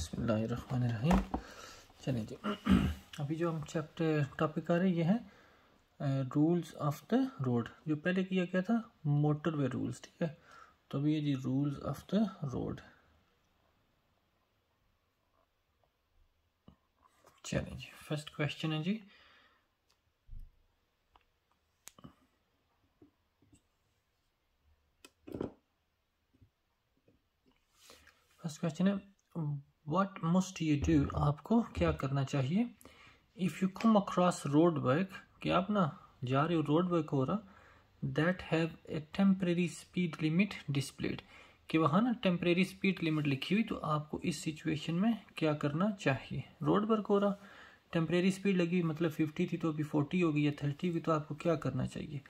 बसमीम चलिए जी अभी जो हम चैप्टर टॉपिक आ रहे ये है रूल्स ऑफ द रोड जो पहले किया गया था मोटरवे रूल्स ठीक है तो अभी ये जी रूल्स ऑफ द रोड चलिए जी फर्स्ट क्वेश्चन है जी फर्स्ट क्वेश्चन है वट मस्ट यू डू आपको क्या करना चाहिए if you come across road work कि आप ना जा रहे हो रोड वर्क हो रहा that have a temporary speed limit displayed कि वहाँ ना टेम्प्रेरी स्पीड लिमिट लिखी हुई तो आपको इस सिचुएशन में क्या करना चाहिए रोड वर्क हो रहा टेम्प्रेरी स्पीड लगी हुई मतलब फिफ्टी थी तो अभी फोर्टी हो गई या थर्टी हुई तो आपको क्या करना चाहिए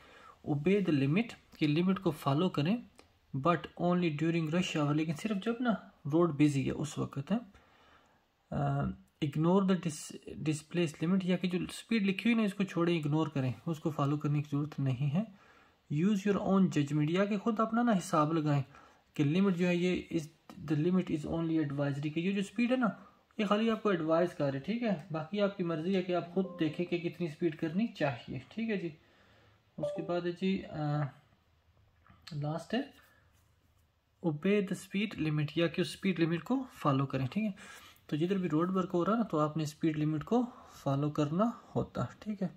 उबे द लिमिट कि लिमिट को फॉलो करें but only during rush hour लेकिन सिर्फ जब ना रोड बिजी है उस वक्त है इग्नोर द डिस्प्लेस लिमिट या कि जो स्पीड लिखी हुई ना इसको छोड़ें इग्नोर करें उसको फॉलो करने की ज़रूरत नहीं है यूज़ योर ओन जजमेंट या कि खुद अपना ना हिसाब लगाएं कि लिमिट जो है ये is the limit is only advisory कि ये जो स्पीड है ना ये खाली आपको एडवाइज़ कर है ठीक है बाकी आपकी मर्ज़ी है कि आप खुद देखें कि कितनी स्पीड करनी चाहिए ठीक है जी उसके बाद है जी आ, लास्ट है ओबे द स्पीड लिमिट या कि उस स्पीड लिमिट को फॉलो करें ठीक है तो जिधर भी रोड वर्क हो रहा है ना तो आपने स्पीड लिमिट को फॉलो करना होता है ठीक है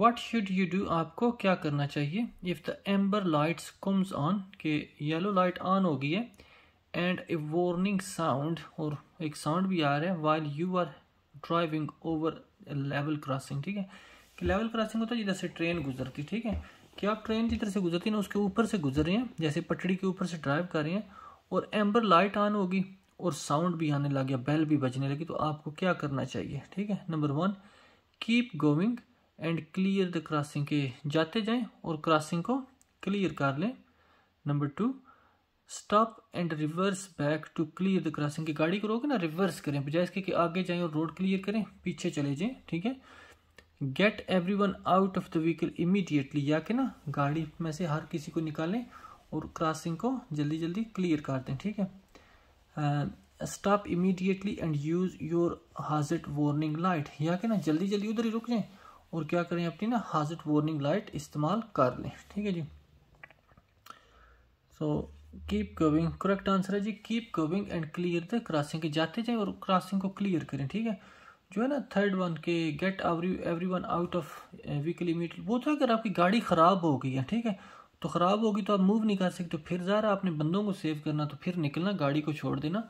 वट शुड यू डू आपको क्या करना चाहिए if the amber lights comes on के येलो लाइट ऑन हो गई है एंड ए वार्निंग साउंड और एक साउंड भी आ रहा है while you are driving over level crossing ठीक है कि लेवल क्रॉसिंग होता है जिधर से ट्रेन गुजरती ठीक है कि आप ट्रेन जिधर से गुजरती है ना उसके ऊपर से गुजर रही हैं जैसे पटड़ी के ऊपर से ड्राइव कर रही हैं और एम्बर लाइट ऑन होगी और साउंड भी आने लग गया बेल भी बजने लगी तो आपको क्या करना चाहिए ठीक है number one keep going and clear the crossing के जाते जाएं और क्रॉसिंग को क्लियर कर लें number two stop and reverse back to clear the crossing की गाड़ी को रोके ना रिवर्स करें बजाय इसके कि आगे जाएं और रोड क्लियर करें पीछे चले जाएं ठीक है get everyone out of the vehicle immediately या के ना गाड़ी में से हर किसी को निकालें और क्रॉसिंग को जल्दी जल्दी क्लियर कर दें ठीक है stop immediately and use your hazard warning light या कि ना जल्दी जल्दी उधर ही रुक जाएं और क्या करें अपनी ना हाजट वार्निंग लाइट इस्तेमाल कर लें ठीक है जी so keep curving correct answer है जी keep curving and clear the crossing के जाते जाएं और क्रॉसिंग को क्लियर करें ठीक है जो है ना थर्ड वन के get everyone out of vehicle मीट वो तो अगर आपकी गाड़ी ख़राब हो गई है ठीक है तो ख़राब होगी तो आप मूव नहीं कर सकते तो फिर ज़ारा आपने बंदों को सेव करना तो फिर निकलना गाड़ी को छोड़ देना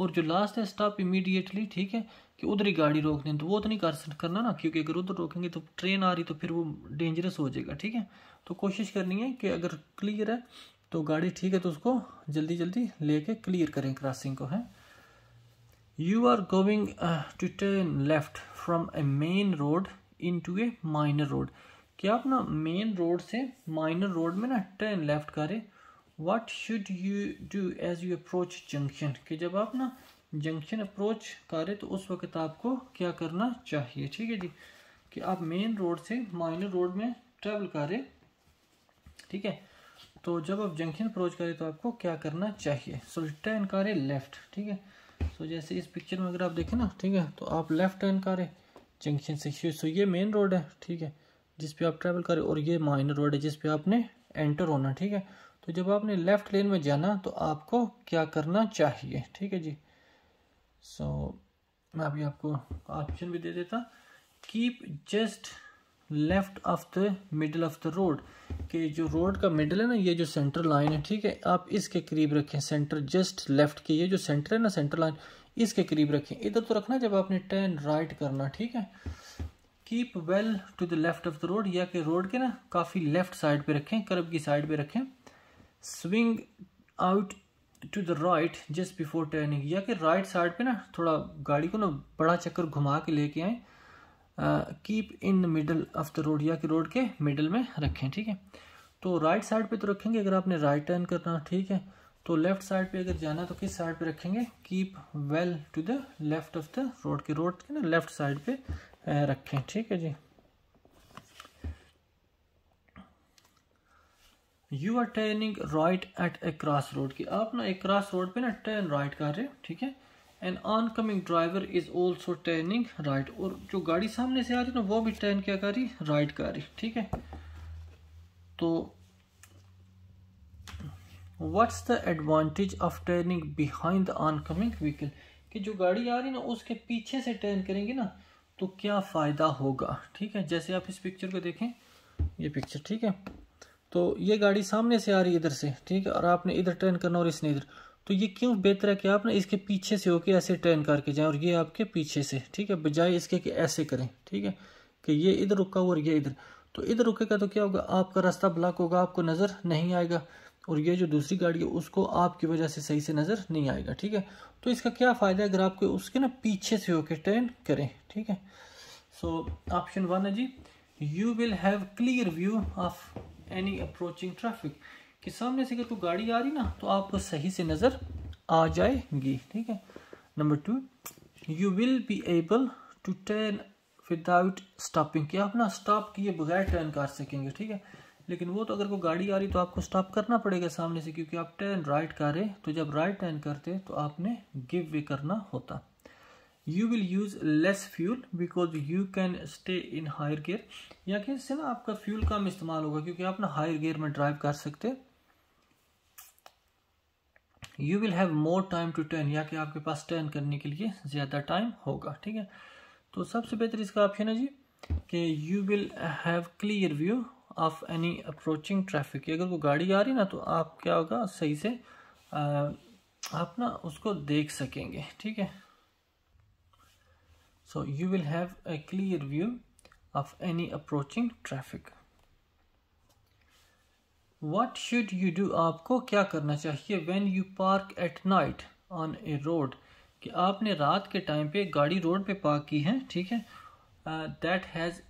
और जो लास्ट है स्टॉप इमीडिएटली ठीक है कि उधर ही गाड़ी रोक दें तो वो तो नहीं कर करना ना क्योंकि अगर उधर रोकेंगे तो ट्रेन आ रही तो फिर वो डेंजरस हो जाएगा ठीक है तो कोशिश करनी है कि अगर क्लियर है तो गाड़ी ठीक है तो उसको जल्दी जल्दी कर क्लियर करें क्रॉसिंग को है you are going uh, to turn left from a main road into a minor road कि आप ना मेन रोड से माइनर रोड में ना टर्न लेफ़्ट करें what should you do as you approach junction कि जब आप ना जंक्शन अप्रोच करें तो उस वक्त आपको क्या करना चाहिए ठीक है जी कि आप मेन रोड से माइनर रोड में ट्रेवल करें ठीक है तो जब आप जंक्शन अप्रोच करें तो आपको क्या करना चाहिए सो टर्न करें लेफ़्ट ठीक है सो so, जैसे इस पिक्चर में अगर आप देखें ना ठीक है तो आप लेफ्ट टर्न रहे जंक्शन से सो ये मेन रोड है ठीक है जिस पे आप ट्रैवल करें और ये माइनर रोड है जिस पे आपने एंटर होना ठीक है तो जब आपने लेफ़्ट लेन में जाना तो आपको क्या करना चाहिए ठीक है जी सो so, मैं अभी आपको ऑप्शन भी दे देता keep just left of the middle of the road कि जो रोड का मिडल है ना ये जो सेंटर लाइन है ठीक है आप इसके करीब रखें सेंटर जस्ट लेफ्ट के ये जो सेंटर है ना सेंटर लाइन इसके करीब रखें इधर तो रखना जब आपने टर्न राइट करना ठीक है keep well to the left of the road या कि रोड के ना काफ़ी लेफ्ट साइड पे रखें कर्ब की साइड पे रखें swing out to the right just before turning या कि राइट साइड पे ना थोड़ा गाड़ी को ना बड़ा चक्कर घुमा के लेके आएँ keep in middle of the road या कि रोड के मिडल में रखें ठीक है तो राइट साइड पे तो रखेंगे अगर आपने राइट टर्न करना ठीक है तो लेफ्ट साइड पे अगर जाना तो किस साइड पे रखेंगे keep well to the left of the road के रोड के ना लेफ्ट साइड पे रखें ठीक है जी you are turning right at a cross road की आप ना एक क्रॉस रोड पे ना टर्न राइट कर रहे हो ठीक है and oncoming driver is also turning right और जो गाड़ी सामने से आ रही है ना वो भी टर्न क्या कर रही राइट कर रही ठीक है तो what's the advantage of turning behind the oncoming vehicle कि जो गाड़ी आ रही ना उसके पीछे से टर्न करेंगे ना तो क्या फ़ायदा होगा ठीक है जैसे आप इस पिक्चर को देखें ये पिक्चर ठीक है तो ये गाड़ी सामने से आ रही है इधर से ठीक है और आपने इधर टर्न करना और इसने इधर तो ये क्यों बेहतर है कि आप ना इसके पीछे से होके ऐसे टर्न करके जाएं और ये आपके पीछे से ठीक है बजाय इसके कि ऐसे करें ठीक है कि ये इधर रुका हुआ और ये इधर तो इधर रुकेगा तो क्या होगा आपका रास्ता ब्लॉक होगा आपको नज़र नहीं आएगा और ये जो दूसरी गाड़ी है उसको आपकी वजह से सही से नज़र नहीं आएगा ठीक है तो इसका क्या फ़ायदा है अगर आपको उसके ना पीछे से होके टर्न करें ठीक है सो ऑप्शन वन है जी you will have clear view of any approaching traffic कि सामने से अगर कोई गाड़ी आ रही ना तो आपको सही से नज़र आ जाएगी ठीक है number two you will be able to turn without stopping कि आप ना स्टॉप किए बगैर टर्न कर सकेंगे ठीक है लेकिन वो तो अगर कोई गाड़ी आ रही तो आपको स्टॉप करना पड़ेगा सामने से क्योंकि आप टर्न राइट रहे तो जब राइट टर्न करते तो आपने गिव वे करना होता you will use less fuel because you can stay in higher gear या कि इससे ना आपका फ्यूल कम इस्तेमाल होगा क्योंकि आप ना हायर गेयर में ड्राइव कर सकते you will have more time to turn या कि आपके पास टर्न करने के लिए ज़्यादा टाइम होगा ठीक है तो सबसे बेहतर इसका ऑप्शन है जी कि you will have clear view of any approaching traffic अगर वो गाड़ी आ रही ना तो आप क्या होगा सही से आप ना उसको देख सकेंगे ठीक है so you will have a clear view of any approaching traffic what should you do आपको क्या करना चाहिए when you park at night on a road कि आपने रात के टाइम पे गाड़ी रोड पे पार्क की है ठीक है that has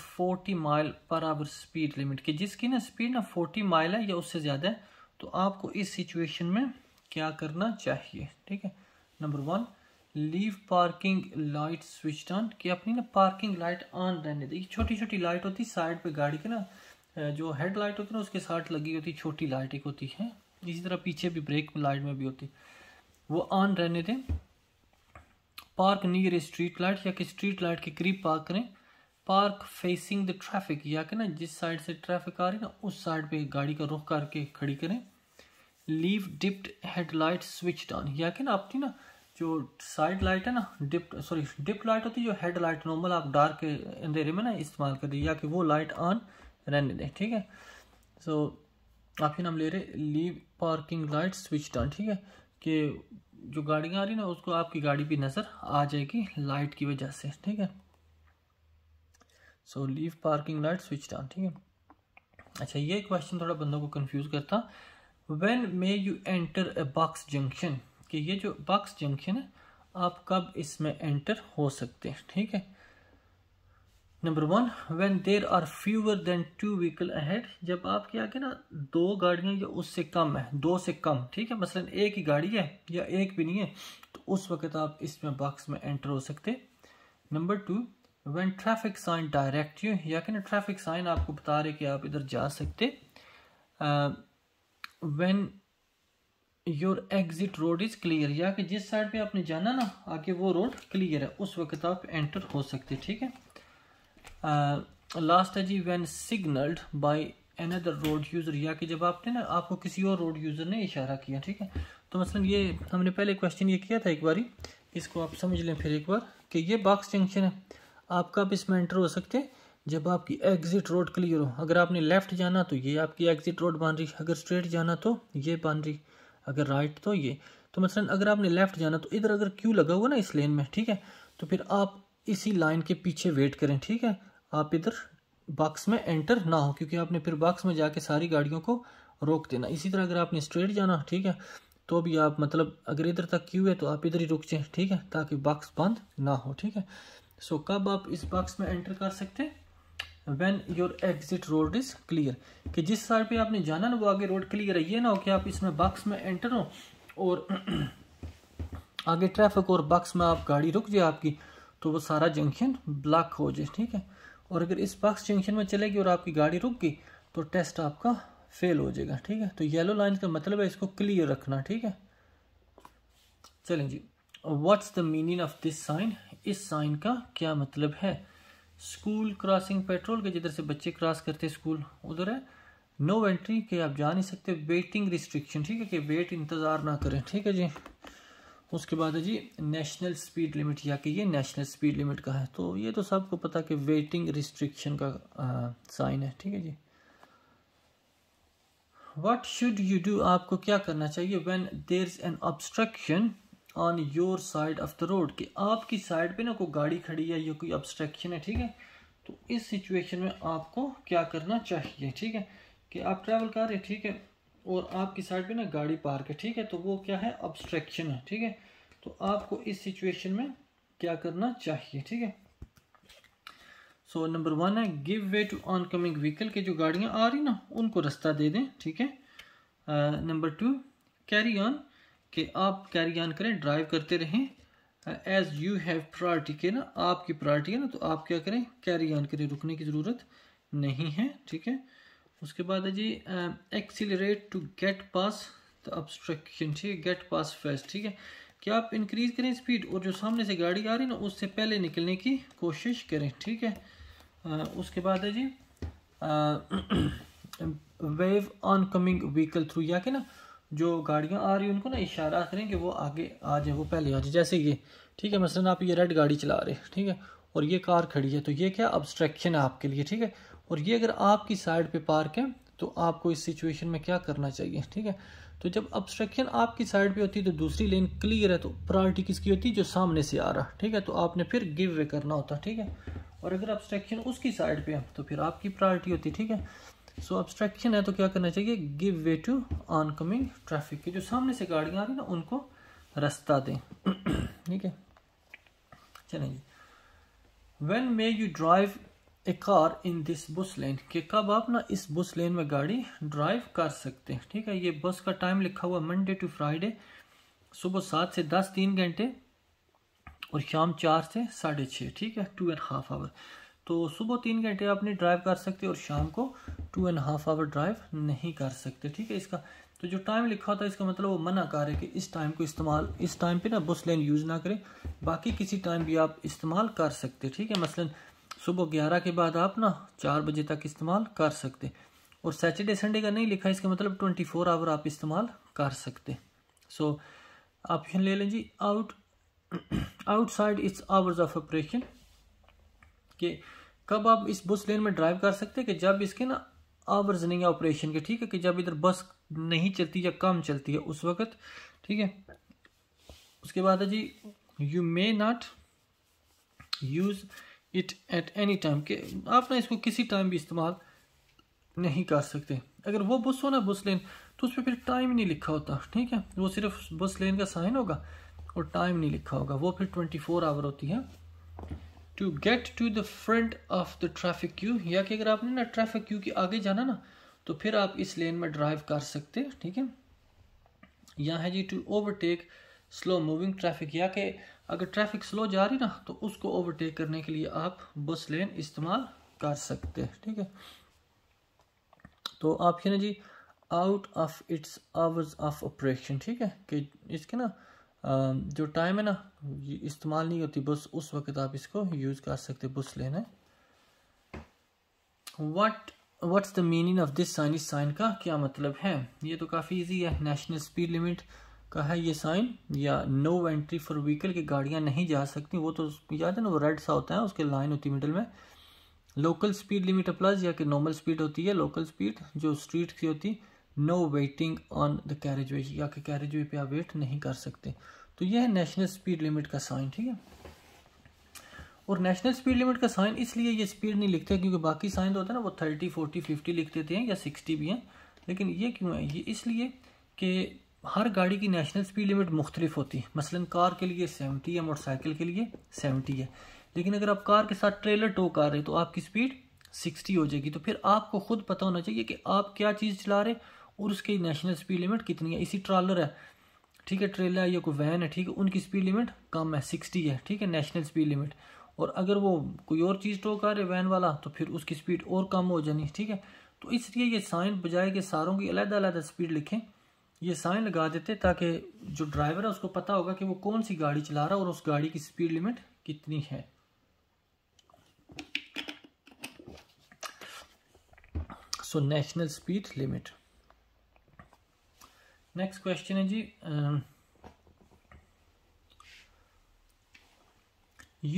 forty mile per hour speed limit कि जिसकी ना स्पीड ना फोर्टी माइल है या उससे ज़्यादा है तो आपको इस सिचुएशन में क्या करना चाहिए ठीक है number one leave parking light switch on कि अपनी ना पार्किंग लाइट ऑन रहने दी छोटी छोटी लाइट होती साइड पे गाड़ी के ना जो हेड लाइट होती है ना उसके साथ लगी होती छोटी लाइट एक होती है इसी तरह पीछे भी ब्रेक लाइट में भी होती वो ऑन रहने दें पार्क नियर स्ट्रीट लाइट या कि स्ट्रीट लाइट के करीब पार्क करें पार्क फेसिंग द ट्रैफिक या कि ना जिस साइड से ट्रैफिक आ रही है ना उस साइड पे गाड़ी का रुख करके खड़ी करें leave dipped light switch on या कि ना आपकी ना जो साइड लाइट है ना डिप्ट सॉरी डिप्ट लाइट होती है जो हेड लाइट नॉर्मल आप डार्क अंधेरे में ना इस्तेमाल करें या कि वो लाइट ऑन रहने दें ठीक है सो ऑप्शन नाम ले रहे leave parking light switch down ठीक है कि जो गाड़ियाँ आ रही ना उसको आपकी गाड़ी भी नज़र आ जाएगी लाइट की वजह से ठीक है so leave parking light switch down ठीक है अच्छा ये क्वेश्चन थोड़ा बंदों को कंफ्यूज करता when may you enter a box junction कि ये जो बक्स जंक्शन है आप कब इसमें एंटर हो सकते हैं ठीक है number one when there are fewer than two vehicle ahead जब आपके आगे ना दो गाड़ियाँ या उससे कम है दो से कम ठीक है मसलन एक ही गाड़ी है या एक भी नहीं है तो उस वक्त आप इसमें बॉक्स में एंटर हो सकते number two when traffic sign direct you या कि ना ट्रैफिक साइन आपको बता रहे कि आप इधर जा सकते when your exit road is clear या कि जिस साइड पर आपने जाना ना आगे वो रोड क्लियर है उस वक्त आप एंटर हो सकते ठीक है लास्ट uh, है जी when signalled by another road user या कि जब आपने ना आपको किसी और रोड यूज़र ने इशारा किया ठीक है तो मसलन मतलब ये हमने पहले क्वेश्चन ये किया था एक बारी इसको आप समझ लें फिर एक बार कि ये बॉक्स जंक्शन है आप कब इसमें एंटर हो सकते हैं जब आपकी एग्ज़िट रोड क्लियर हो अगर आपने लेफ़्ट जाना तो ये आपकी एग्ज़िट रोड रही अगर स्ट्रेट जाना तो ये रही अगर राइट तो ये तो मसलन मतलब अगर आपने लेफ़्ट जाना तो इधर अगर क्यू लगा हुआ ना इस लेन में ठीक है तो फिर आप इसी लाइन के पीछे वेट करें ठीक है आप इधर बॉक्स में एंटर ना हो क्योंकि आपने फिर बॉक्स में जाके सारी गाड़ियों को रोक देना इसी तरह अगर आपने स्ट्रेट जाना ठीक है तो भी आप मतलब अगर इधर तक क्यू है तो आप इधर ही रुक जाए ठीक है ताकि बॉक्स बंद ना हो ठीक है सो कब आप इस बॉक्स में एंटर कर सकते हैं when your exit road is clear कि जिस साइड पे आपने जाना ना वो आगे रोड क्लियर है ये ना हो कि आप इसमें बॉक्स में एंटर हो और आगे ट्रैफिक और बॉक्स में आप गाड़ी रुक जाए आपकी तो वो सारा जंक्शन ब्लॉक हो जाए ठीक है और अगर इस बक्स जंक्शन में चलेगी और आपकी गाड़ी रुक गई तो टेस्ट आपका फेल हो जाएगा ठीक है तो येलो लाइन का मतलब है इसको क्लियर रखना ठीक है चलें जी what's the meaning of this sign इस साइन का क्या मतलब है स्कूल क्रॉसिंग पेट्रोल के जिधर से बच्चे क्रॉस करते स्कूल उधर है नो एंट्री के आप जा नहीं सकते वेटिंग रिस्ट्रिक्शन ठीक है कि वेट इंतज़ार ना करें ठीक है जी उसके बाद है जी नेशनल स्पीड लिमिट या कि ये नेशनल स्पीड लिमिट का है तो ये तो सबको पता कि वेटिंग रिस्ट्रिक्शन का साइन है ठीक है जी वट शुड यू डू आपको क्या करना चाहिए when there is an obstruction on your side of the road कि आपकी साइड पे ना कोई गाड़ी खड़ी है या कोई ऑब्स्ट्रक्शन है ठीक है तो इस सिचुएशन में आपको क्या करना चाहिए ठीक है कि आप ट्रैवल कर रहे हैं ठीक है और आपकी साइड पे ना गाड़ी पार्क है ठीक है तो वो क्या है ऑब्स्ट्रक्शन है ठीक है तो आपको इस सिचुएशन में क्या करना चाहिए ठीक है सो नंबर वन है give way to oncoming vehicle के जो गाड़ियां आ रही ना उनको रास्ता दे दें ठीक है नंबर टू कैरी ऑन के आप कैरी ऑन करें ड्राइव करते रहें एज यू हैव प्रायोरिटी के ना आपकी प्रायोरिटी है ना तो आप क्या करें कैरी ऑन करें रुकने की ज़रूरत नहीं है ठीक है उसके बाद है जी exit to get past the obstruction ठीक है गेट पास फर्स्ट ठीक है कि आप इंक्रीज करें स्पीड और जो सामने से गाड़ी आ रही है ना उससे पहले निकलने की कोशिश करें ठीक है आ, उसके बाद है जी wave oncoming vehicle through या कि ना जो गाड़ियाँ आ रही हैं उनको ना इशारा करें कि वो आगे आ जाए वो पहले आ जाए जैसे ये ठीक है मसलन आप ये रेड गाड़ी चला रहे हैं ठीक है और ये कार खड़ी है तो ये क्या ऑब्स्ट्रक्शन है आपके लिए ठीक है और ये अगर आपकी साइड पे पार्क है तो आपको इस सिचुएशन में क्या करना चाहिए ठीक है तो जब ऑब्स्ट्रक्शन आपकी साइड पे होती है तो दूसरी लेन क्लियर है तो प्रायोरिटी किसकी होती है जो सामने से आ रहा ठीक है तो आपने फिर गिव वे करना होता ठीक है और अगर ऑब्स्ट्रक्शन उसकी साइड पे है तो फिर आपकी प्रायोरिटी होती है ठीक है सो ऑब्स्ट्रक्शन है तो क्या करना चाहिए give way to oncoming traffic की जो सामने से गाड़ियाँ आ रही ना उनको रास्ता दें ठीक है चलेंगे When when may you drive a car in this bus lane कि कब आप ना इस बुस लेन में गाड़ी ड्राइव कर सकते हैं ठीक है ये बस का टाइम लिखा हुआ मंडे टू फ्राइडे सुबह सात से दस तीन घंटे और शाम चार से साढ़े छः ठीक है टू एंड हाफ आवर तो सुबह तीन घंटे आपने ड्राइव कर सकते और शाम को two and half hour drive नहीं कर सकते ठीक है इसका तो जो टाइम लिखा होता है इसका मतलब वो मना कर रहे कि इस टाइम को इस्तेमाल इस टाइम पे ना बुस लेन यूज़ ना करें बाकी किसी टाइम भी आप इस्तेमाल कर सकते ठीक है मसलन सुबह ग्यारह के बाद आप ना चार बजे तक इस्तेमाल कर सकते और सैटरडे संडे का नहीं लिखा इसका मतलब ट्वेंटी फोर आवर आप इस्तेमाल कर सकते सो ऑप्शन ले लें जी out outside its hours of operation कि कब आप इस बस लेन में ड्राइव कर सकते हैं कि जब इसके ना आवर्स नहीं है ऑपरेशन के ठीक है कि जब इधर बस नहीं चलती या कम चलती है उस वक्त ठीक है उसके बाद है जी you may not use it at any time के आप ना इसको किसी टाइम भी इस्तेमाल नहीं कर सकते अगर वो बस हो ना बस लेन तो उस पर फिर टाइम नहीं लिखा होता ठीक है वो सिर्फ बस लेन का साइन होगा और टाइम नहीं लिखा होगा वो फिर ट्वेंटी फोर आवर होती है to get to the front of the traffic queue या कि अगर आपने ना ट्रैफिक क्यू के आगे जाना ना तो फिर आप इस लेन में ड्राइव कर सकते ठीक है यहाँ है जी to overtake slow moving traffic या कि अगर ट्रैफिक स्लो जा रही ना तो उसको ओवरटेक करने के लिए आप बस लेन इस्तेमाल कर सकते हैं ठीक है तो ऑप्शन है जी out of its hours of operation ठीक है कि इसके ना जो टाइम है ना ये इस्तेमाल नहीं होती बस उस वक्त आप इसको यूज़ कर सकते बस लेन है what what's the meaning of this sign इस साइन का क्या मतलब है ये तो काफ़ी ईजी है नेशनल स्पीड लिमिट का है ये साइन या नो एंट्री फॉर व्हीकल की गाड़ियाँ नहीं जा सकती वो तो याद है ना वो रेड सा होता है उसके लाइन होती है मिडल में लोकल स्पीड लिमिट अप्लाइज या कि नॉर्मल स्पीड होती है लोकल स्पीड जो स्ट्रीट की होती है no waiting on the carriageway या कि कैरेज वे पर आप वेट नहीं कर सकते तो यह है नेशनल स्पीड लिमिट का साइन ठीक है और नेशनल स्पीड लिमिट का साइन इसलिए ये स्पीड नहीं लिखते क्योंकि बाकी साइन होता है ना वो थर्टी फोर्टी फिफ्टी लिख देते हैं या सिक्सटी भी हैं लेकिन ये क्यों है ये इसलिए कि हर गाड़ी की नेशनल स्पीड लिमिट मुख्तलिफ होती है मसलन कार के लिए सेवेंटी है मोटरसाइकिल के लिए सेवेंटी है लेकिन अगर आप कार के साथ ट्रेलर टो कर रहे तो आपकी स्पीड सिक्सटी हो जाएगी तो फिर आपको खुद पता होना चाहिए कि आप क्या चीज़ चला रहे और उसकी नेशनल स्पीड लिमिट कितनी है इसी ट्रालर है ठीक है ट्रेलर है या कोई वैन है ठीक है उनकी स्पीड लिमिट कम है सिक्सटी है ठीक है नेशनल स्पीड लिमिट और अगर वो कोई और चीज़ टो कर रहे वैन वाला तो फिर उसकी स्पीड और कम हो जानी ठीक है तो इसलिए ये साइन बजाय के सारों की अलग अलग स्पीड लिखें ये साइन लगा देते ताकि जो ड्राइवर है उसको पता होगा कि वो कौन सी गाड़ी चला रहा है और उस गाड़ी की स्पीड लिमिट कितनी है so national speed limit next question है जी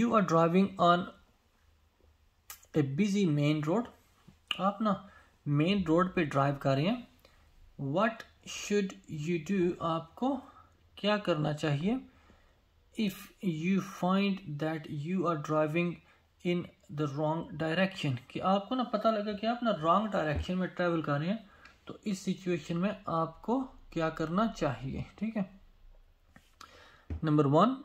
you are driving on a busy main road आप ना मेन रोड पे ड्राइव कर रहे हैं वट शुड यू डू आपको क्या करना चाहिए if you find that you are driving in the wrong direction कि आपको ना पता लगा कि आप ना रॉन्ग डायरेक्शन में ट्रेवल कर रहे हैं तो इस सिचुएशन में आपको क्या करना चाहिए ठीक है number one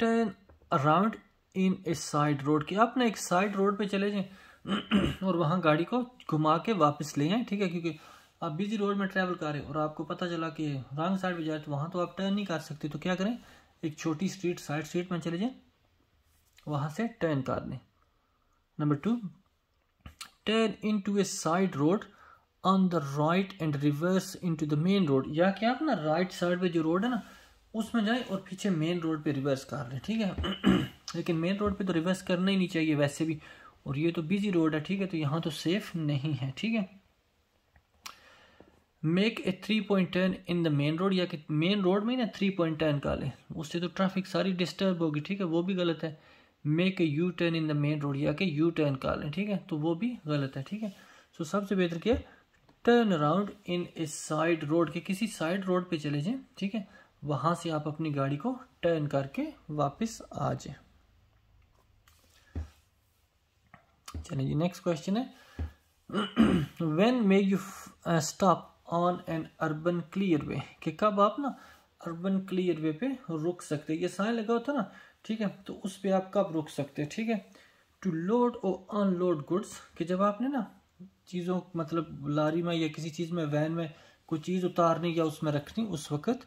turn around in a side road कि आप ना एक साइड रोड पे चले जाएं और वहाँ गाड़ी को घुमा के वापस ले आए ठीक है क्योंकि आप बिजी रोड में ट्रैवल कर रहे हो और आपको पता चला कि रॉन्ग साइड भी जाए तो वहाँ तो आप टर्न नहीं कर सकते तो क्या करें एक छोटी स्ट्रीट साइड स्ट्रीट में चले जाएँ वहाँ से टर्न कर लें number two turn into a side road on the right and reverse into the main road या क्या आप ना राइट साइड पर जो रोड है ना उसमें जाए और पीछे मेन रोड पर रिवर्स कर लें ठीक है लेकिन मेन रोड पर तो रिवर्स करना ही नहीं चाहिए वैसे भी और ये तो बिजी रोड है ठीक है तो यहाँ तो सेफ नहीं है ठीक है make a three point turn in the main road या कि मेन रोड में ना थ्री पॉइंट टर्न का ले उससे तो ट्रैफिक सारी डिस्टर्ब होगी ठीक है वो भी गलत है make a U turn in the main road या कि यू टर्न का लें ठीक है तो वो भी गलत है ठीक है सो सबसे बेहतर क्या turn around in a side road के किसी साइड रोड पे चले जाएँ ठीक है वहाँ से आप अपनी गाड़ी को टर्न करके वापस आ जाए चलिए जी नेक्स्ट क्वेश्चन है when may you stop on an urban clearway कि कब आप ना अर्बन क्लियर वे पे रुक सकते ये साइन लगा होता ना ठीक है तो उस पर आप कब रुक सकते हैं ठीक है टू लोड और अनलोड गुड्स कि जब आपने ना चीज़ों मतलब लारी में या किसी चीज़ में वैन में कोई चीज़ उतारनी या उसमें रखनी उस वक़्त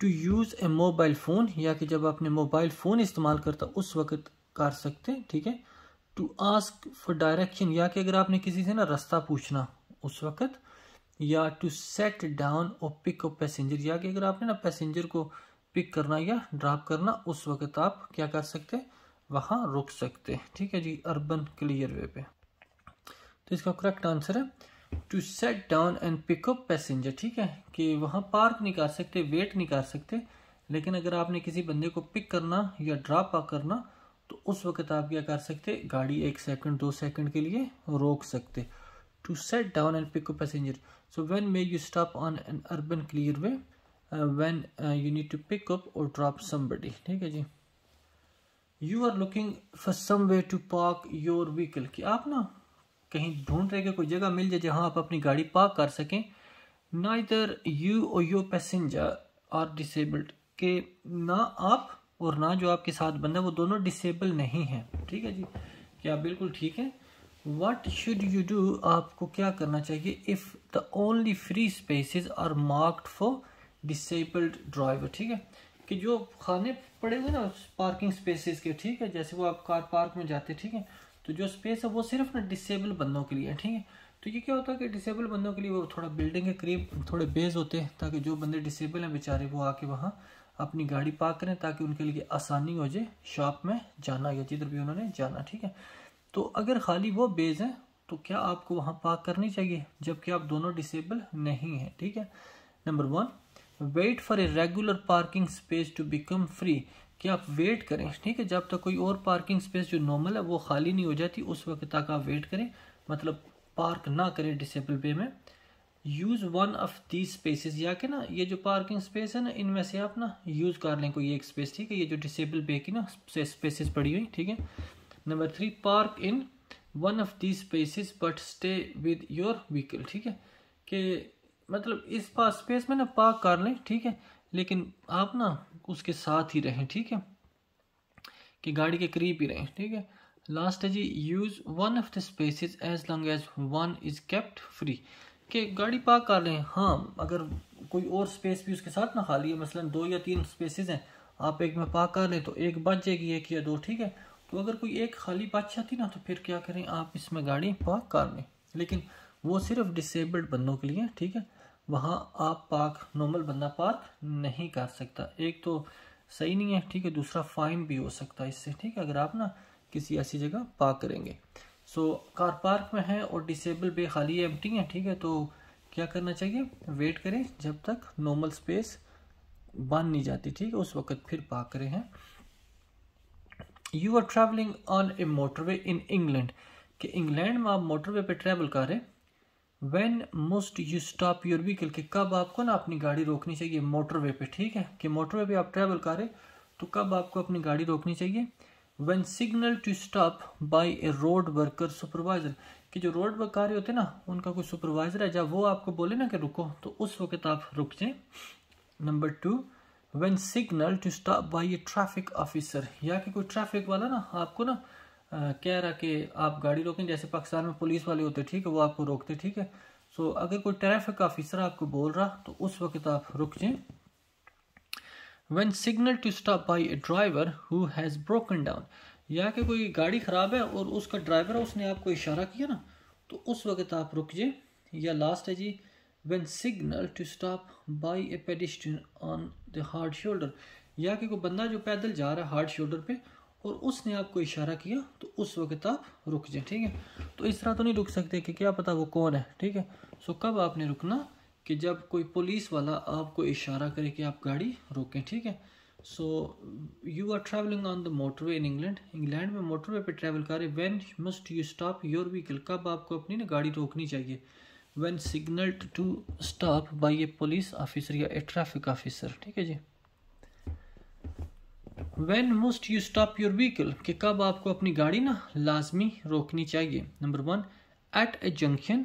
to use a mobile phone या कि जब आपने मोबाइल फ़ोन इस्तेमाल करता उस वक़्त कर सकते हैं ठीक है टू आस्क फॉर डायरेक्शन या कि अगर आपने किसी से ना रास्ता पूछना उस वक़्त या टू सेट डाउन और पिक अप पैसेंजर या कि अगर आपने ना पैसेंजर को पिक करना या ड्रॉप करना उस वक्त आप क्या कर सकते वहाँ रुक सकते ठीक है जी अर्बन क्लियर वे पे तो इसका करेक्ट आंसर है to set down and pick up passenger ठीक है कि वहाँ पार्क नहीं कर सकते वेट नहीं कर सकते लेकिन अगर आपने किसी बंदे को पिक करना या ड्रॉप करना तो उस वक्त आप क्या कर सकते गाड़ी एक सेकंड दो सेकंड के लिए रोक सकते to set down and pick up passenger so when may you stop on an urban clear way uh, when uh, you need to pick up or drop somebody theek hai ji you are looking for somewhere to park your vehicle कि आप ना कहीं ढूंढ रहे कि कोई जगह मिल जाए जहाँ आप अपनी गाड़ी पार्क कर सकें neither you or your passenger are disabled के ना आप और ना जो आपके साथ बंदा वो दोनों डिसेबल नहीं हैं ठीक है जी क्या बिल्कुल ठीक है वट शुड यू डू आपको क्या करना चाहिए if the only free spaces are marked for disabled driver ठीक है कि जो खाने पड़े हुए ना पार्किंग स्पेसिस के ठीक है जैसे वो आप कार पार्क में जाते ठीक है तो जो स्पेस है वो सिर्फ ना डिसेबल बंदों के लिए ठीक है तो ये क्या होता है कि डिसेबल बंदों के लिए वो थोड़ा बिल्डिंग के करीब थोड़े बेज होते हैं ताकि जो बंदे डिसेबल हैं बेचारे वो आके वहाँ अपनी गाड़ी पार्क करें ताकि उनके लिए आसानी हो जाए शॉप में जाना या जिधर भी उन्होंने जाना ठीक है तो अगर खाली वो बेज है तो क्या आपको वहाँ पार्क करनी चाहिए जबकि आप दोनों डिसेबल नहीं हैं ठीक है number one wait for a regular parking space to become free कि आप वेट करें ठीक है जब तक कोई और पार्किंग स्पेस जो नॉर्मल है वो खाली नहीं हो जाती उस वक्त तक आप वेट करें मतलब पार्क ना करें डिसेबल पे में use one of these spaces या कि ना ये जो पार्किंग स्पेस है ना इनमें से आप ना यूज़ कर लें कोई एक स्पेस ठीक है ये जो डिसेबल पे की ना स्पेस पड़ी हुई ठीक है number three park in one of these spaces but stay with your vehicle ठीक है कि मतलब इस पास स्पेस में ना पार्क कर लें ठीक है लेकिन आप ना उसके साथ ही रहें ठीक है कि गाड़ी के करीब ही रहें ठीक है लास्ट है जी use one of the spaces as long as one is kept free कि गाड़ी पार्क कर लें हाँ अगर कोई और स्पेस भी उसके साथ ना खाली है मसलन दो या तीन स्पेसिस हैं आप एक में पार्क कर लें तो एक बच जाएगी एक या दो ठीक है तो अगर कोई एक खाली बादशाह थी ना तो फिर क्या करें आप इसमें गाड़ी पाक कार में लेकिन वो सिर्फ डिसेबल्ड बंदों के लिए ठीक है वहाँ आप पार्क नॉर्मल बंदा पार्क नहीं कर सकता एक तो सही नहीं है ठीक है दूसरा फाइन भी हो सकता है इससे ठीक है अगर आप ना किसी ऐसी जगह पार्क करेंगे सो कार पार्क में है और डिसेबल बे खाली एम है ठीक है तो क्या करना चाहिए वेट करें जब तक नॉर्मल स्पेस बन नहीं जाती ठीक है उस वक्त फिर पार्क करें हैं you are travelling on a motorway in England कि इंग्लैंड में आप मोटरवे पे ट्रैवल कर रहे when must you stop your vehicle कि कब आपको ना अपनी गाड़ी रोकनी चाहिए मोटरवे पे ठीक है कि मोटरवे पे आप ट्रैवल कर रहे तो कब आपको अपनी गाड़ी रोकनी चाहिए when signal to stop by a road worker supervisor कि जो रोड वर्क कार्य होते ना उनका कोई सुपरवाइजर है जब वो आपको बोले ना कि रुको तो उस वक्त आप रुक जाए number two when signal to stop by a traffic officer या कि कोई ट्रैफिक वाला ना आपको ना कह रहा कि आप गाड़ी रोकें जैसे पाकिस्तान में पुलिस वाले होते ठीक है वो आपको रोकते ठीक है सो अगर कोई ट्रैफिक ऑफिसर आपको बोल रहा तो उस वक्त आप रुक जाए when signal to stop by a driver who has broken down या कि कोई गाड़ी ख़राब है और उसका ड्राइवर है उसने आपको इशारा किया ना तो उस वक्त आप रुक जाए या लास्ट है जी when signal to stop by a pedestrian on hard shoulder या कि कोई बंदा जो पैदल जा रहा है हार्ड शोल्डर पे और उसने आपको इशारा किया तो उस वक्त आप रुक जाए ठीक है तो इस तरह तो नहीं रुक सकते कि क्या पता वो कौन है ठीक है सो कब आपने रुकना कि जब कोई पुलिस वाला आपको इशारा करे कि आप गाड़ी रोकें ठीक है so you are travelling on the motorway in England England में मोटरवे पे ट्रैवल करें when must you stop your vehicle कब आपको अपनी ना गाड़ी रोकनी चाहिए when signal to stop by a police officer या ए ट्रैफिक ऑफिसर ठीक है जी when must you stop your vehicle कि कब आपको अपनी गाड़ी ना लाजमी रोकनी चाहिए number one at a junction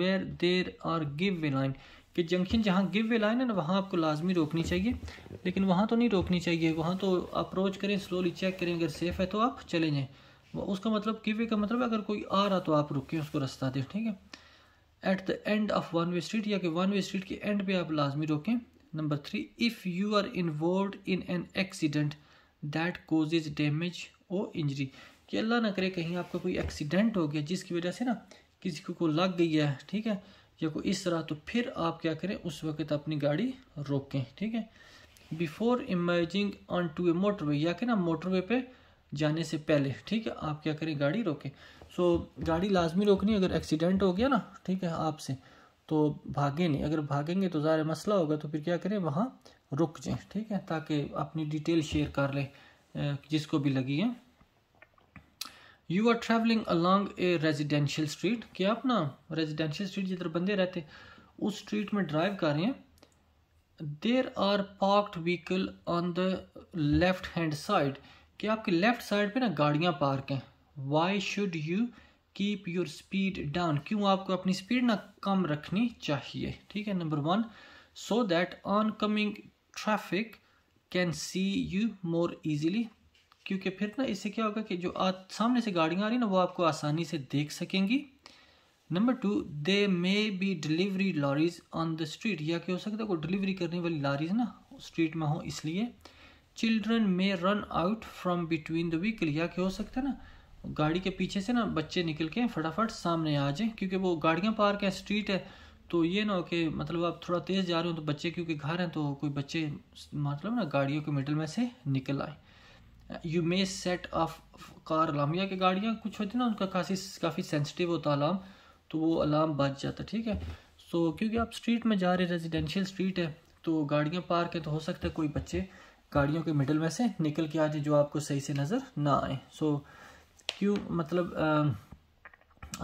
where there are give way line कि जंक्शन जहाँ गिव वे लाइन है ना वहाँ आपको लाजमी रोकनी चाहिए लेकिन वहाँ तो नहीं रोकनी चाहिए वहाँ तो अप्रोच करें स्लोली चेक करें अगर सेफ़ है तो आप चले जाएँ उसका मतलब गिव वे का मतलब अगर कोई आ रहा तो आप रुकें उसको रास्ता दें ठीक है at the end of one way street या कि वन वे स्ट्रीट के एंड पे आप लाजमी रोकें number three if you are involved in an accident that causes damage or injury कि अल्लाह ना करे कहीं आपका कोई एक्सीडेंट हो गया जिसकी वजह से ना किसी को, को लग गई है ठीक है या कोई इस तरह तो फिर आप क्या करें उस वक्त अपनी गाड़ी रोकें ठीक है before emerging on to a motorway या कि ना मोटरवे पे जाने से पहले ठीक है आप क्या करें गाड़ी रोकें सो तो गाड़ी लाजमी रोकनी अगर एक्सीडेंट हो गया ना ठीक है आपसे तो भागे नहीं अगर भागेंगे तो ज़ाहिर मसला होगा तो फिर क्या करें वहाँ रुक जाए ठीक है ताकि अपनी डिटेल शेयर कर लें जिसको भी लगी है you are travelling along a residential street कि आप ना रेजिडेंशियल स्ट्रीट जिधर बंदे रहते उस स्ट्रीट में ड्राइव कर रहे हैं there are parked vehicle on the left hand side कि आपकी लेफ्ट साइड पे ना गाड़ियाँ पार्क हैं why should you keep your speed down क्यों आपको अपनी स्पीड ना कम रखनी चाहिए ठीक है number one so that oncoming traffic can see you more easily क्योंकि फिर ना इससे क्या होगा कि जो आ, सामने से गाड़ियाँ आ रही ना वो आपको आसानी से देख सकेंगी number two they may be delivery lorries on the street या क्या हो सकता है कोई डिलीवरी करने वाली लॉरीज ना स्ट्रीट में हो इसलिए children may run out from between the vehicle या क्या हो सकता है ना गाड़ी के पीछे से ना बच्चे निकल के फटाफट सामने आ जाए क्योंकि वो गाड़ियाँ पार्क है स्ट्रीट है तो ये ना हो कि मतलब आप थोड़ा तेज़ जा रहे हो तो बच्चे क्योंकि घर हैं तो कोई बच्चे मतलब ना गाड़ियों के मिडल में से निकल आए you may set off car alarm या कि गाड़ियाँ कुछ होती ना उनका काफ़ी काफ़ी सेंसिटिव होता अलार्म तो वो अलार्म बच जाता ठीक है सो so, क्योंकि आप स्ट्रीट में जा रहे हैं रेजिडेंशियल स्ट्रीट है तो गाड़ियाँ पार्क है तो हो सकता है कोई बच्चे गाड़ियों के मिडल में से निकल के आ जाए जो आपको सही से नज़र ना आए सो so, क्यों मतलब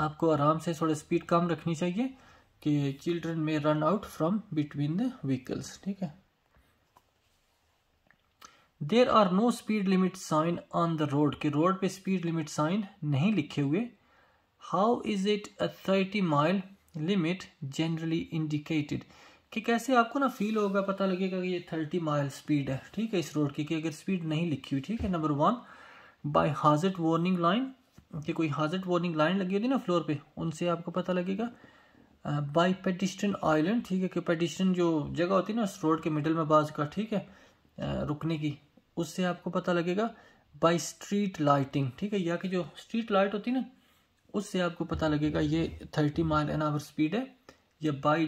आपको आराम से थोड़ा स्पीड कम रखनी चाहिए कि children may run out from between the vehicles ठीक है there are no speed limit sign on the road कि रोड पे स्पीड लिमिट साइन नहीं लिखे हुए how is it a thirty mile limit generally indicated कि कैसे आपको ना फील होगा पता लगेगा कि ये थर्टी माइल स्पीड है ठीक है इस रोड की कि अगर स्पीड नहीं लिखी हुई ठीक है number one by hazard warning line कि कोई हाजट वार्निंग लाइन लगी होती है ना फ्लोर पे उनसे आपको पता लगेगा बाय पेडिस्टन आइलैंड ठीक है कि पेडिस्टन जो जगह होती है ना रोड के मिडल में बाज का ठीक है रुकने की उससे आपको पता लगेगा बाय स्ट्रीट लाइटिंग ठीक है या कि जो स्ट्रीट लाइट होती है ना उससे आपको पता लगेगा ये thirty mile an hour speed है या by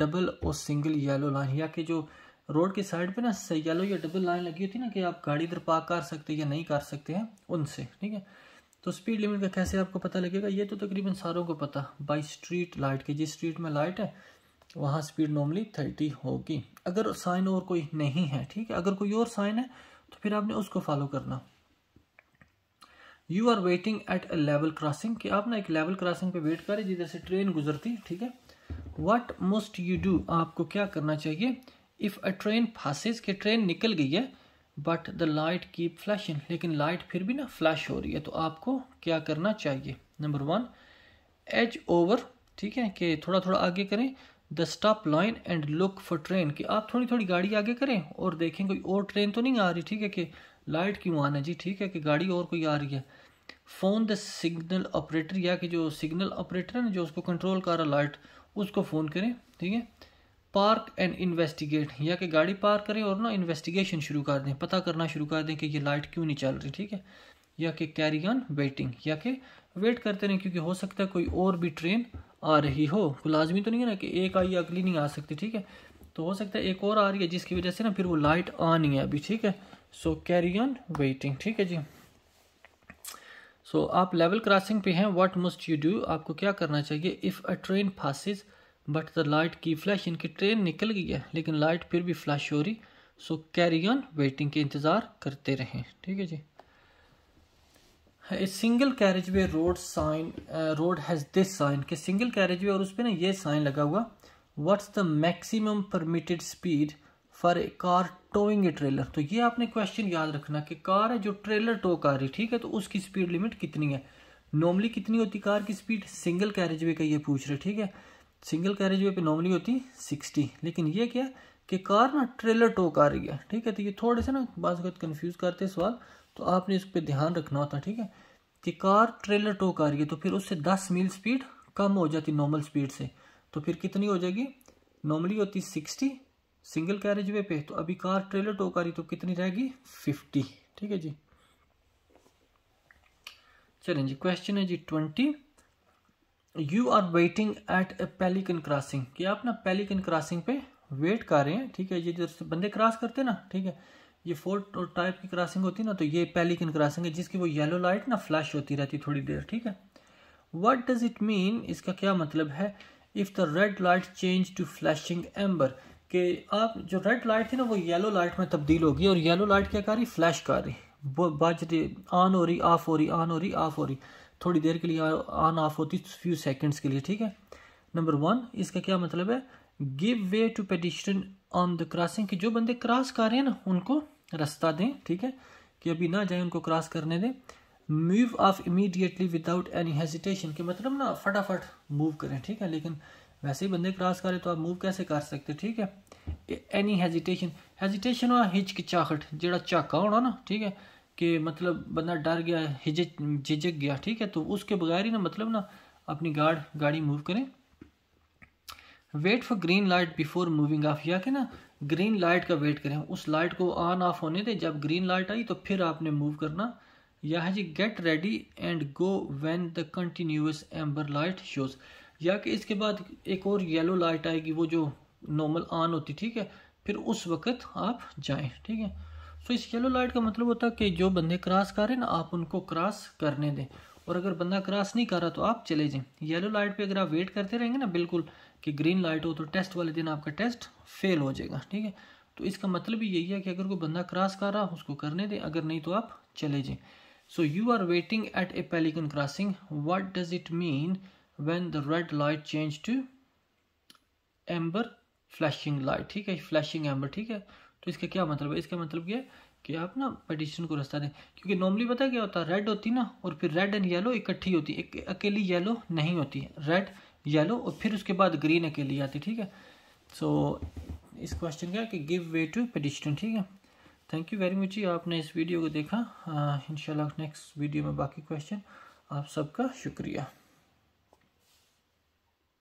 double or single yellow line या कि जो रोड के साइड पे ना येलो या डबल लाइन लगी होती ना कि आप गाड़ी इधर पार्क कर सकते हैं या नहीं कर सकते हैं उनसे ठीक है तो स्पीड लिमिट का कैसे आपको पता लगेगा ये तो तकरीबन सारों को पता बाई स्ट्रीट लाइट के जिस स्ट्रीट में लाइट है वहाँ स्पीड नॉर्मली थर्टी होगी अगर साइन और कोई नहीं है ठीक है अगर कोई और साइन है तो फिर आपने उसको फॉलो करना you are waiting at a level crossing कि आप ना एक लेवल क्रॉसिंग पे वेट करें जिधर से ट्रेन गुजरती ठीक है वट मस्ट यू डू आपको क्या करना चाहिए इफ़ अ ट्रेन फंसेज की ट्रेन निकल गई है but the light keep flashing लेकिन लाइट फिर भी ना फ्लैश हो रही है तो आपको क्या करना चाहिए नंबर वन एच ओवर ठीक है कि थोड़ा थोड़ा आगे करें the stop line and look for train कि आप थोड़ी थोड़ी गाड़ी आगे करें और देखें कोई और ट्रेन तो नहीं आ रही ठीक है कि लाइट क्यों आना है जी ठीक है कि गाड़ी और कोई आ रही है फ़ोन द सिग्नल ऑपरेटर या कि जो सिग्नल ऑपरेटर है ना जो उसको कंट्रोल कर रहा लाइट उसको फ़ोन करें ठीक है पार्क एंड इन्वेस्टिगेट या कि गाड़ी पार्क करें और ना इन्वेस्टिगेशन शुरू कर दें पता करना शुरू कर दें कि ये लाइट क्यों नहीं चल रही ठीक है या कि कैरी ऑन वेटिंग या कि वेट करते रहें क्योंकि हो सकता है कोई और भी ट्रेन आ रही हो लाजमी तो नहीं है ना कि एक आई अगली नहीं आ सकती ठीक है तो हो सकता है एक और आ रही है जिसकी वजह से ना फिर वो लाइट आ नहीं है अभी ठीक है सो कैरी ऑन वेटिंग ठीक है जी सो so, आप लेवल क्रॉसिंग पे हैं व्हाट मस्ट यू डू आपको क्या करना चाहिए if a train passes but the light keep flash इनकी ट्रेन निकल गई है लेकिन लाइट फिर भी फ्लैश हो रही सो कैरी ऑन वेटिंग के इंतज़ार करते रहें ठीक है जी a single carriageway road sign road has this sign के सिंगल कैरेज वे और उस पर ना ये साइन लगा हुआ what's the maximum permitted speed for a car towing a trailer तो ये आपने क्वेश्चन याद रखना कि कार है जो ट्रेलर टो कर रही ठीक है तो उसकी स्पीड लिमिट कितनी है नॉर्मली कितनी होती कार की स्पीड सिंगल कैरेज वे का ये पूछ रहे ठीक है सिंगल कैरेज वे पे नॉर्मली होती है सिक्सटी लेकिन ये क्या कि कार ना ट्रेलर टो कार रही है ठीक है तो ये थोड़े से ना बाज़ कन्फ्यूज़ करते हैं सवाल तो आपने इस पर ध्यान रखना होता ठीक है कि कार ट्रेलर टो आ रही है तो फिर उससे दस मील स्पीड कम हो जाती नॉर्मल स्पीड से तो फिर कितनी हो जाएगी नॉर्मली होती सिक्सटी सिंगल कैरेज वे पे तो अभी कार ट्रेलर टो आ रही तो कितनी रहेगी फिफ्टी ठीक है जी चलें जी क्वेश्चन है जी twenty you are waiting at a pelican crossing कि आप ना पेलिकन क्रॉसिंग पे वेट कर रहे हैं ठीक है ये जो बंदे क्रॉस करते हैं ना ठीक है ये फोर्ट और टाइप की क्रॉसिंग होती है ना तो ये पेलिकन क्रॉसिंग है जिसकी वो येलो लाइट ना फ्लैश होती रहती है थोड़ी देर ठीक है वट डज़ इट मीन इसका क्या मतलब है if the red light change to flashing amber कि आप जो रेड लाइट थी ना वो येलो लाइट में तब्दील होगी और येलो लाइट क्या कर रही फ्लैश कर रही बज रही ऑन हो रही ऑफ हो रही ऑन हो रही ऑफ हो रही थोड़ी देर के लिए ऑन ऑफ होती फ्यू सेकेंड्स के लिए ठीक है नंबर वन इसका क्या मतलब है give way to pedestrian on the crossing कि जो बंदे क्रॉस कर रहे हैं ना उनको रास्ता दें ठीक है कि अभी ना जाए उनको क्रॉस करने दें move off immediately without any hesitation के मतलब ना फटाफट मूव करें ठीक है लेकिन वैसे ही बंदे क्रॉस करें तो आप मूव कैसे कर सकते ठीक है एनी हेजिटेशन हेजिटेशन और हिचकिचाहट जो झाका होना ना ठीक है कि मतलब बंदा डर गया हिजक झिझक गया ठीक है तो उसके बगैर ही ना मतलब ना अपनी गार्ड गाड़ी मूव करें wait for green light before moving off या कि ना ग्रीन लाइट का वेट करें उस लाइट को ऑन ऑफ होने दें जब ग्रीन लाइट आई तो फिर आपने मूव करना या है जी get ready and go when the continuous amber light shows या कि इसके बाद एक और येलो लाइट आएगी वो जो नॉर्मल ऑन होती ठीक है फिर उस वक्त आप जाएं ठीक है सो तो इस येलो लाइट का मतलब होता है कि जो बंदे क्रॉस कर रहे हैं ना आप उनको क्रॉस करने दें और अगर बंदा क्रॉस नहीं कर रहा तो आप चले जाएं येलो लाइट पे अगर आप वेट करते रहेंगे ना बिल्कुल कि ग्रीन लाइट हो तो टेस्ट वाले दिन आपका टेस्ट फेल हो जाएगा ठीक है तो इसका मतलब यही है कि अगर कोई बंदा क्रॉस कर रहा उसको करने दें अगर नहीं तो आप चले जाएँ so you are waiting at a pelican crossing what does it mean when the red light change to amber flashing light ठीक है फ्लैशिंग एम्बर ठीक है तो इसका क्या मतलब है इसका मतलब क्या है कि आप ना पटिशन को रास्ता दें क्योंकि नॉर्मली पता क्या होता है रेड होती ना और फिर रेड एंड येलो इकट्ठी होती एक अकेली येलो नहीं होती है रेड येलो और फिर उसके बाद ग्रीन अकेली आती ठीक है सो so, इस क्वेश्चन का कि गिव वे टू पटिशन ठीक है थैंक यू वेरी मच जी आपने इस वीडियो को देखा इन नेक्स्ट वीडियो में बाकी क्वेश्चन आप सबका शुक्रिया